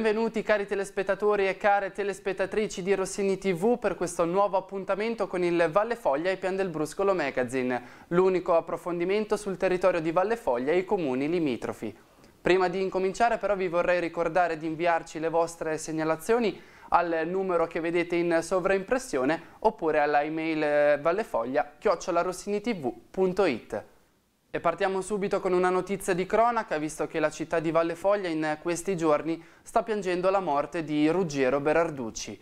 Benvenuti cari telespettatori e care telespettatrici di Rossini TV per questo nuovo appuntamento con il Valle Foglia e Pian del Bruscolo Magazine, l'unico approfondimento sul territorio di Valle Foglia e i comuni limitrofi. Prima di incominciare però vi vorrei ricordare di inviarci le vostre segnalazioni al numero che vedete in sovraimpressione oppure alla email eh, vallefoglia chiocciolarossinitv.it. E partiamo subito con una notizia di cronaca, visto che la città di Valle Foglia in questi giorni sta piangendo la morte di Ruggero Berarducci.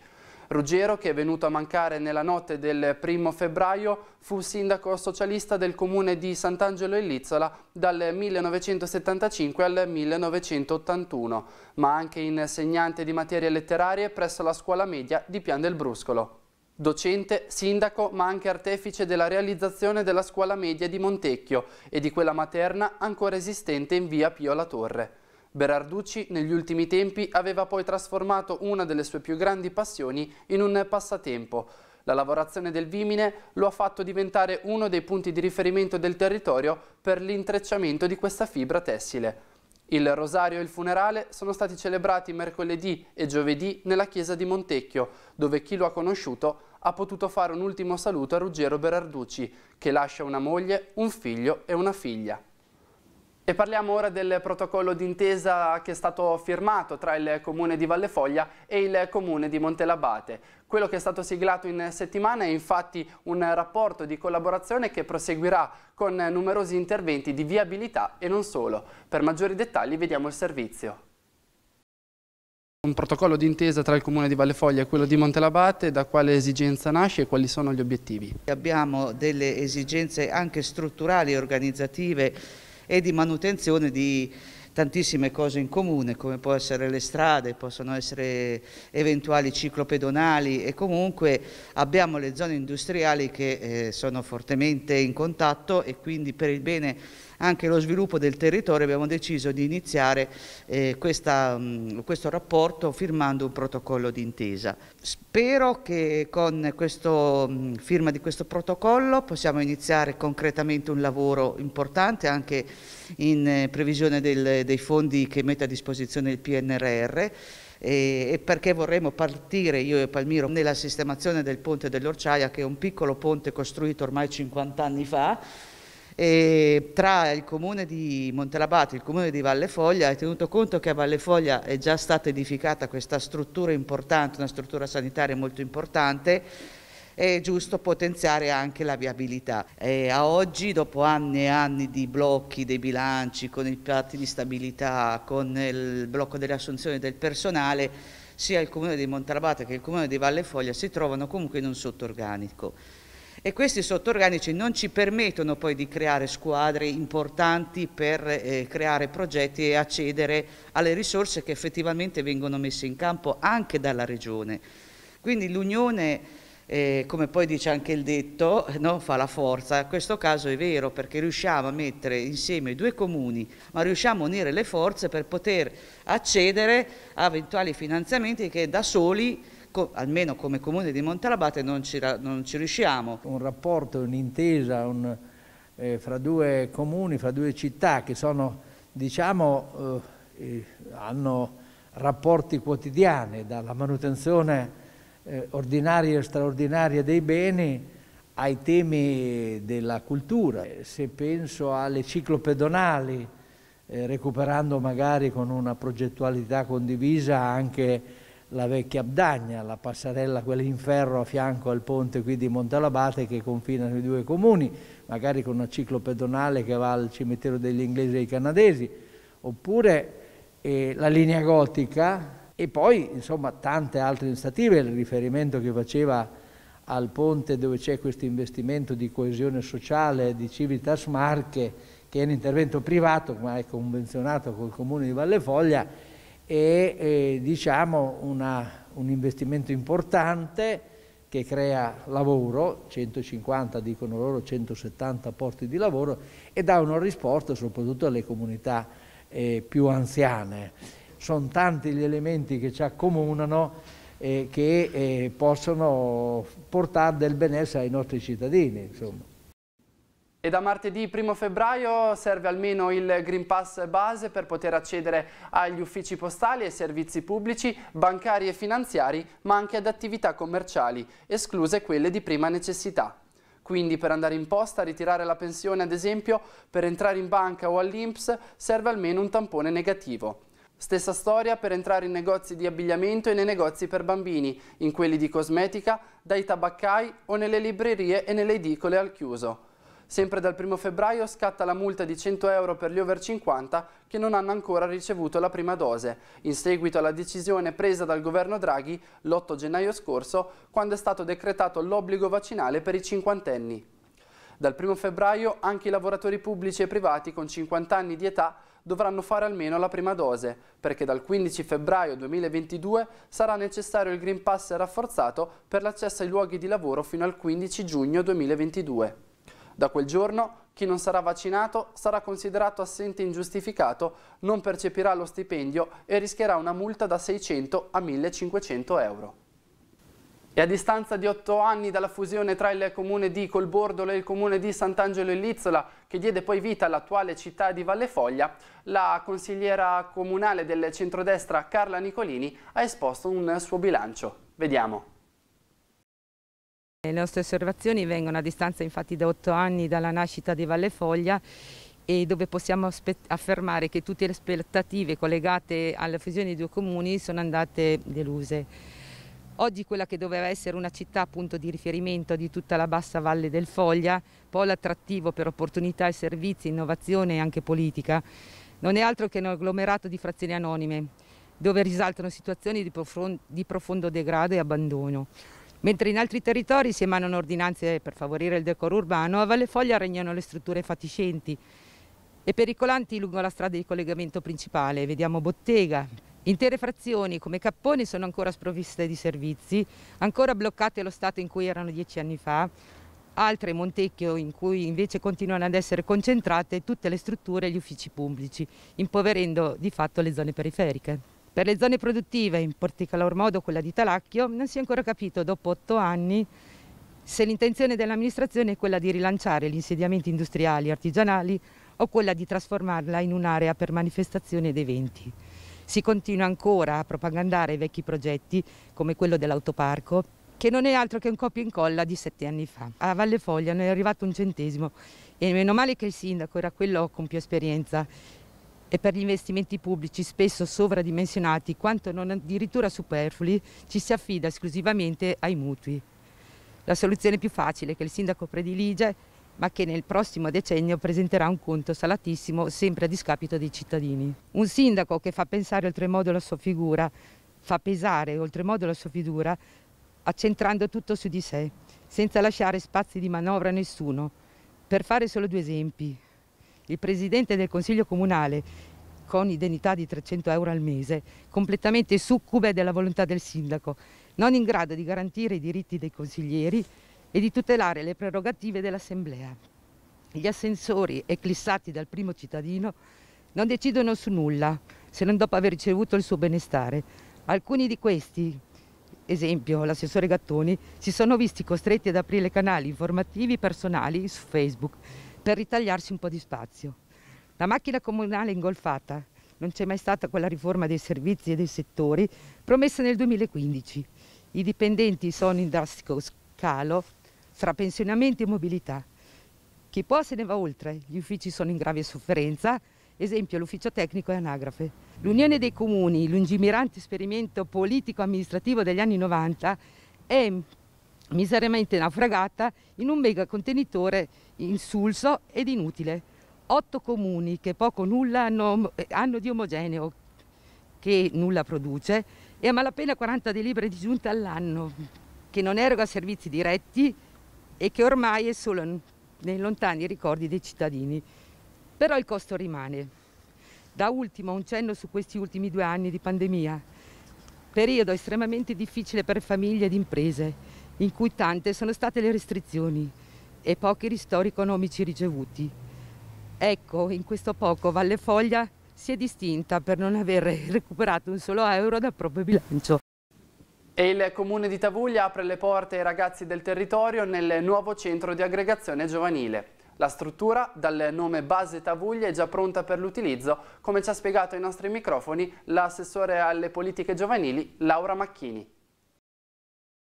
Ruggero, che è venuto a mancare nella notte del primo febbraio, fu sindaco socialista del comune di Sant'Angelo e Lizzola dal 1975 al 1981, ma anche insegnante di materie letterarie presso la scuola media di Pian del Bruscolo. Docente, sindaco, ma anche artefice della realizzazione della scuola media di Montecchio e di quella materna ancora esistente in via Pio alla Torre. Berarducci negli ultimi tempi aveva poi trasformato una delle sue più grandi passioni in un passatempo. La lavorazione del vimine lo ha fatto diventare uno dei punti di riferimento del territorio per l'intrecciamento di questa fibra tessile. Il rosario e il funerale sono stati celebrati mercoledì e giovedì nella chiesa di Montecchio, dove chi lo ha conosciuto ha potuto fare un ultimo saluto a Ruggero Berarducci, che lascia una moglie, un figlio e una figlia. E parliamo ora del protocollo d'intesa che è stato firmato tra il comune di Vallefoglia e il comune di Montelabate. Quello che è stato siglato in settimana è infatti un rapporto di collaborazione che proseguirà con numerosi interventi di viabilità e non solo. Per maggiori dettagli vediamo il servizio. Un protocollo d'intesa tra il Comune di Vallefoglia e quello di Montelabate, da quale esigenza nasce e quali sono gli obiettivi? Abbiamo delle esigenze anche strutturali, organizzative e di manutenzione di tantissime cose in comune, come può essere le strade, possono essere eventuali ciclopedonali e comunque abbiamo le zone industriali che eh, sono fortemente in contatto e quindi per il bene anche lo sviluppo del territorio abbiamo deciso di iniziare eh, questa, mh, mm, questo rapporto firmando un protocollo d'intesa. Spero che con questa mm, firma di questo protocollo possiamo iniziare concretamente un lavoro importante anche in eh, previsione del, dei fondi che mette a disposizione il PNRR e perché vorremmo partire io e Palmiro nella sistemazione del ponte dell'Orciaia che è un piccolo ponte costruito ormai 50 anni fa e tra il comune di Montelabato e il comune di Valle Foglia, tenuto conto che a Valle Foglia è già stata edificata questa struttura importante, una struttura sanitaria molto importante, è giusto potenziare anche la viabilità. E a oggi, dopo anni e anni di blocchi dei bilanci, con i patti di stabilità, con il blocco delle assunzioni del personale, sia il comune di Montalabate che il comune di Valle Foglia si trovano comunque in un sottorganico e questi sottorganici non ci permettono poi di creare squadre importanti per eh, creare progetti e accedere alle risorse che effettivamente vengono messe in campo anche dalla Regione. Quindi l'Unione... Eh, come poi dice anche il detto, no? fa la forza. In questo caso è vero perché riusciamo a mettere insieme due comuni, ma riusciamo a unire le forze per poter accedere a eventuali finanziamenti che da soli co almeno come comune di Montalabate non ci, non ci riusciamo. Un rapporto, un'intesa un, eh, fra due comuni, fra due città che sono, diciamo, eh, eh hanno rapporti quotidiani, dalla manutenzione eh, ordinaria e straordinaria dei beni ai temi della cultura. Eh, se penso alle ciclopedonali, eh, recuperando magari con una progettualità condivisa anche la vecchia Abdagna, la passarella quella in ferro a fianco al ponte qui di Montalabate che confinano i due comuni, magari con una ciclo pedonale che va al cimitero degli inglesi e dei canadesi, oppure eh, la linea gotica e poi insomma tante altre iniziative, il riferimento che faceva al ponte dove c'è questo investimento di coesione sociale di Civitas Marche, che è un intervento privato ma è convenzionato col comune di Valle Foglia è eh, diciamo una, un investimento importante che crea lavoro, 150 dicono loro 170 posti di lavoro e dà una risposta soprattutto alle comunità eh, più anziane. Sono tanti gli elementi che ci accomunano eh, che eh, possono portare del benessere ai nostri cittadini. Insomma. E da martedì 1 febbraio serve almeno il Green Pass base per poter accedere agli uffici postali e servizi pubblici, bancari e finanziari, ma anche ad attività commerciali, escluse quelle di prima necessità. Quindi per andare in posta, ritirare la pensione ad esempio, per entrare in banca o all'Inps serve almeno un tampone negativo. Stessa storia per entrare in negozi di abbigliamento e nei negozi per bambini, in quelli di cosmetica, dai tabaccai o nelle librerie e nelle edicole al chiuso. Sempre dal 1 febbraio scatta la multa di 100 euro per gli over 50 che non hanno ancora ricevuto la prima dose, in seguito alla decisione presa dal governo Draghi l'8 gennaio scorso, quando è stato decretato l'obbligo vaccinale per i cinquantenni. Dal 1 febbraio anche i lavoratori pubblici e privati con 50 anni di età dovranno fare almeno la prima dose, perché dal 15 febbraio 2022 sarà necessario il Green Pass rafforzato per l'accesso ai luoghi di lavoro fino al 15 giugno 2022. Da quel giorno chi non sarà vaccinato sarà considerato assente ingiustificato, non percepirà lo stipendio e rischierà una multa da 600 a 1500 euro. E a distanza di otto anni dalla fusione tra il comune di Colbordolo e il comune di Sant'Angelo in Lizzola, che diede poi vita all'attuale città di Valle Foglia, la consigliera comunale del centrodestra Carla Nicolini ha esposto un suo bilancio. Vediamo. Le nostre osservazioni vengono a distanza infatti da otto anni dalla nascita di Valle Foglia e dove possiamo affermare che tutte le aspettative collegate alla fusione dei due comuni sono andate deluse. Oggi quella che doveva essere una città appunto di riferimento di tutta la bassa valle del Foglia, polo attrattivo per opportunità e servizi, innovazione e anche politica, non è altro che un agglomerato di frazioni anonime, dove risaltano situazioni di profondo degrado e abbandono. Mentre in altri territori si emanano ordinanze per favorire il decoro urbano, a Valle Foglia regnano le strutture fatiscenti e pericolanti lungo la strada di collegamento principale. Vediamo bottega, Intere frazioni come Capponi sono ancora sprovviste di servizi, ancora bloccate allo stato in cui erano dieci anni fa, altre Montecchio in cui invece continuano ad essere concentrate tutte le strutture e gli uffici pubblici, impoverendo di fatto le zone periferiche. Per le zone produttive, in particolar modo quella di Talacchio, non si è ancora capito dopo otto anni se l'intenzione dell'amministrazione è quella di rilanciare gli insediamenti industriali e artigianali o quella di trasformarla in un'area per manifestazioni ed eventi. Si continua ancora a propagandare vecchi progetti, come quello dell'autoparco, che non è altro che un copia e incolla di sette anni fa. A Valle Foglia non è arrivato un centesimo e meno male che il sindaco era quello con più esperienza e per gli investimenti pubblici spesso sovradimensionati quanto non addirittura superflui ci si affida esclusivamente ai mutui. La soluzione più facile che il sindaco predilige ma che nel prossimo decennio presenterà un conto salatissimo sempre a discapito dei cittadini. Un sindaco che fa pensare oltremodo la sua figura, fa pesare oltremodo la sua figura, accentrando tutto su di sé, senza lasciare spazi di manovra a nessuno. Per fare solo due esempi, il presidente del Consiglio Comunale con indennità di 300 euro al mese, completamente succube della volontà del sindaco, non in grado di garantire i diritti dei consiglieri e di tutelare le prerogative dell'Assemblea. Gli assessori, eclissati dal primo cittadino, non decidono su nulla, se non dopo aver ricevuto il suo benestare. Alcuni di questi, esempio l'assessore Gattoni, si sono visti costretti ad aprire canali informativi personali su Facebook per ritagliarsi un po' di spazio. La macchina comunale è ingolfata, non c'è mai stata quella riforma dei servizi e dei settori promessa nel 2015. I dipendenti sono in drastico scalo fra pensionamenti e mobilità. Chi può se ne va oltre, gli uffici sono in grave sofferenza, esempio l'ufficio tecnico e anagrafe. L'unione dei comuni, lungimirante esperimento politico-amministrativo degli anni 90, è miseramente naufragata in un mega contenitore insulso ed inutile. Otto comuni che poco nulla hanno, hanno di omogeneo, che nulla produce, e a malapena 40 delibere di giunta all'anno, che non eroga servizi diretti e che ormai è solo nei lontani ricordi dei cittadini. Però il costo rimane. Da ultimo un cenno su questi ultimi due anni di pandemia, periodo estremamente difficile per famiglie ed imprese in cui tante sono state le restrizioni e pochi ristori economici ricevuti. Ecco, in questo poco Valle Foglia si è distinta per non aver recuperato un solo euro dal proprio bilancio. E il comune di Tavuglia apre le porte ai ragazzi del territorio nel nuovo centro di aggregazione giovanile. La struttura, dal nome Base Tavuglia, è già pronta per l'utilizzo, come ci ha spiegato ai nostri microfoni l'assessore alle politiche giovanili Laura Macchini.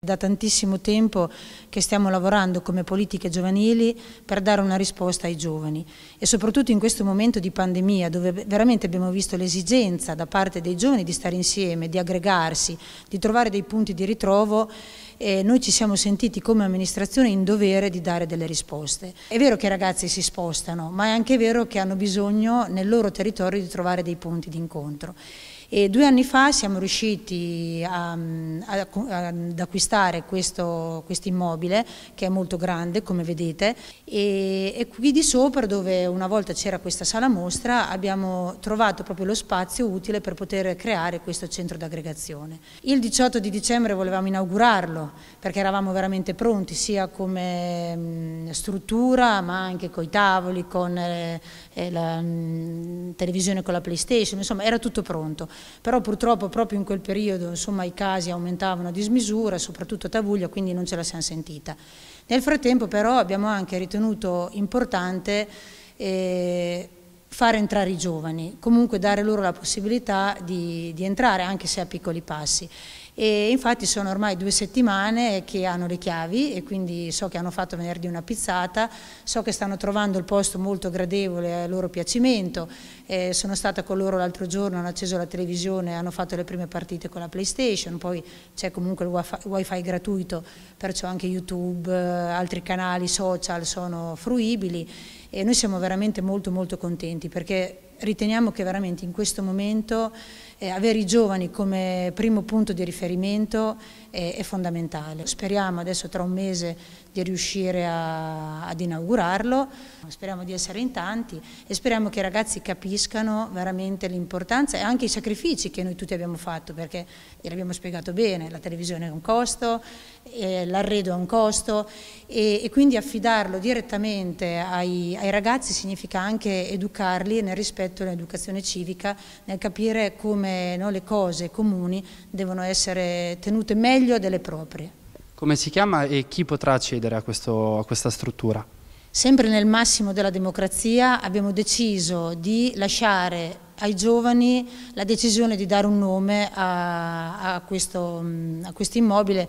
Da tantissimo tempo che stiamo lavorando come politiche giovanili per dare una risposta ai giovani e soprattutto in questo momento di pandemia dove veramente abbiamo visto l'esigenza da parte dei giovani di stare insieme, di aggregarsi, di trovare dei punti di ritrovo e noi ci siamo sentiti come amministrazione in dovere di dare delle risposte. È vero che i ragazzi si spostano ma è anche vero che hanno bisogno nel loro territorio di trovare dei punti di incontro. E due anni fa siamo riusciti a, mm, a, ad acquistare questo quest immobile che è molto grande come vedete e, e qui di sopra dove una volta c'era questa sala mostra abbiamo trovato proprio lo spazio utile per poter creare questo centro d'aggregazione. Il 18 di dicembre volevamo inaugurarlo perché eravamo veramente pronti sia come mh, mm, struttura ma anche coi tavoli, con eh, eh la mh, mm, televisione con la PlayStation, insomma era tutto pronto però purtroppo proprio in quel periodo insomma, i casi aumentavano a dismisura, soprattutto a Tavuglia, quindi non ce la siamo sentita. Nel frattempo però abbiamo anche ritenuto importante eh, far entrare i giovani, comunque dare loro la possibilità di, di entrare anche se a piccoli passi. E infatti sono ormai due settimane che hanno le chiavi e quindi so che hanno fatto venerdì una pizzata, so che stanno trovando il posto molto gradevole a loro piacimento, eh, sono stata con loro l'altro giorno, hanno acceso la televisione, hanno fatto le prime partite con la PlayStation, poi c'è comunque il wifi, wifi, gratuito, perciò anche YouTube, eh, altri canali social sono fruibili e noi siamo veramente molto molto contenti perché riteniamo che veramente in questo momento eh, avere i giovani come primo punto di riferimento è, è fondamentale. Speriamo adesso tra un mese di riuscire a, ad inaugurarlo, speriamo di essere in tanti e speriamo che i ragazzi capiscano veramente l'importanza e anche i sacrifici che noi tutti abbiamo fatto, perché l'abbiamo spiegato bene, la televisione è un costo, eh, l'arredo è un costo e, e, quindi affidarlo direttamente ai, ai ragazzi significa anche educarli nel rispetto dell'educazione civica, nel capire come come no, le cose comuni devono essere tenute meglio delle proprie. Come si chiama e chi potrà accedere a, questo, a questa struttura? Sempre nel massimo della democrazia abbiamo deciso di lasciare ai giovani la decisione di dare un nome a, a, questo, a questo, immobile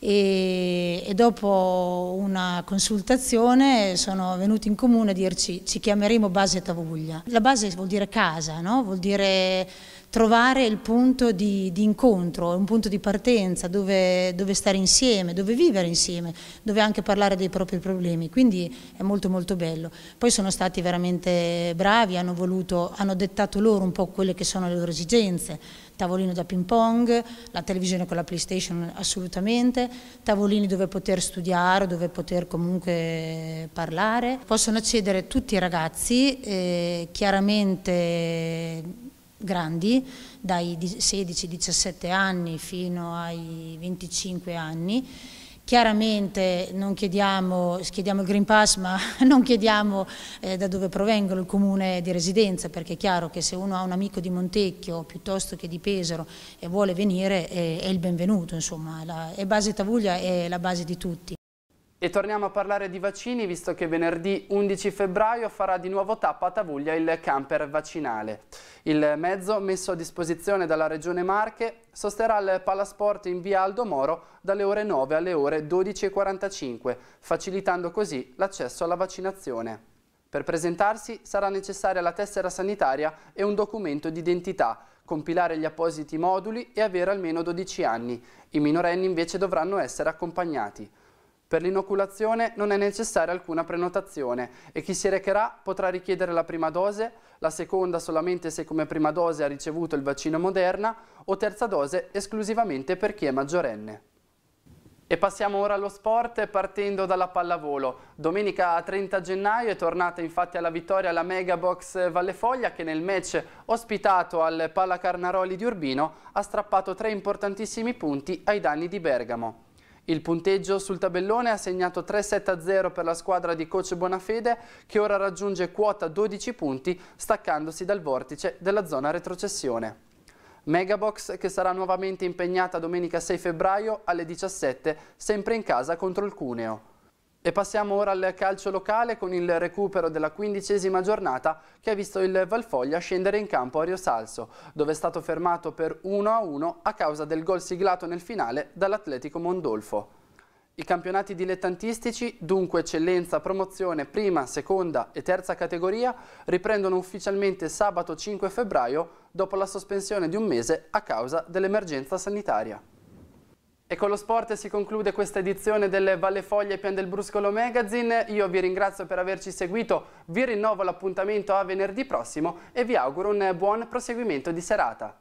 e, e, dopo una consultazione sono venuti in comune a dirci ci chiameremo base Tavuglia. La base vuol dire casa, no? vuol dire trovare il punto di, di, incontro, un punto di partenza dove, dove, stare insieme, dove vivere insieme, dove anche parlare dei propri problemi, quindi è molto molto bello. Poi sono stati veramente bravi, hanno, voluto, hanno dettato loro un po' quelle che sono le loro esigenze, tavolino da ping pong, la televisione con la PlayStation assolutamente, tavolini dove poter studiare, dove poter comunque parlare. Possono accedere tutti i ragazzi, eh, chiaramente grandi, dai 16-17 anni fino ai 25 anni. Chiaramente non chiediamo, chiediamo il Green Pass ma non chiediamo eh, da dove provengono il comune di residenza perché è chiaro che se uno ha un amico di Montecchio piuttosto che di Pesaro e vuole venire eh, è il benvenuto, insomma, la, è base Tavuglia è la base di tutti. E torniamo a parlare di vaccini, visto che venerdì 11 febbraio farà di nuovo tappa a Tavuglia il camper vaccinale. Il mezzo, messo a disposizione dalla Regione Marche, sosterrà il palasport in via Aldo Moro dalle ore 9 alle ore 12.45, facilitando così l'accesso alla vaccinazione. Per presentarsi sarà necessaria la tessera sanitaria e un documento d'identità, compilare gli appositi moduli e avere almeno 12 anni. I minorenni invece dovranno essere accompagnati. Per l'inoculazione non è necessaria alcuna prenotazione e chi si recherà potrà richiedere la prima dose, la seconda solamente se come prima dose ha ricevuto il vaccino Moderna o terza dose esclusivamente per chi è maggiorenne. E passiamo ora allo sport partendo dalla pallavolo. Domenica 30 gennaio è tornata infatti alla vittoria la Megabox Vallefoglia che nel match ospitato al Palla Carnaroli di Urbino ha strappato tre importantissimi punti ai danni di Bergamo. Il punteggio sul tabellone ha segnato 3-7-0 per la squadra di coach Bonafede che ora raggiunge quota 12 punti staccandosi dal vortice della zona retrocessione. Megabox che sarà nuovamente impegnata domenica 6 febbraio alle 17 sempre in casa contro il Cuneo. E passiamo ora al calcio locale con il recupero della quindicesima giornata che ha visto il Valfoglia scendere in campo a Riosalso, dove è stato fermato per 1-1 a causa del gol siglato nel finale dall'Atletico Mondolfo. I campionati dilettantistici, dunque eccellenza, promozione, prima, seconda e terza categoria, riprendono ufficialmente sabato 5 febbraio dopo la sospensione di un mese a causa dell'emergenza sanitaria. E con lo sport si conclude questa edizione delle Valle Foglie e Pian del Bruscolo Magazine. Io vi ringrazio per averci seguito, vi rinnovo l'appuntamento a venerdì prossimo e vi auguro un buon proseguimento di serata.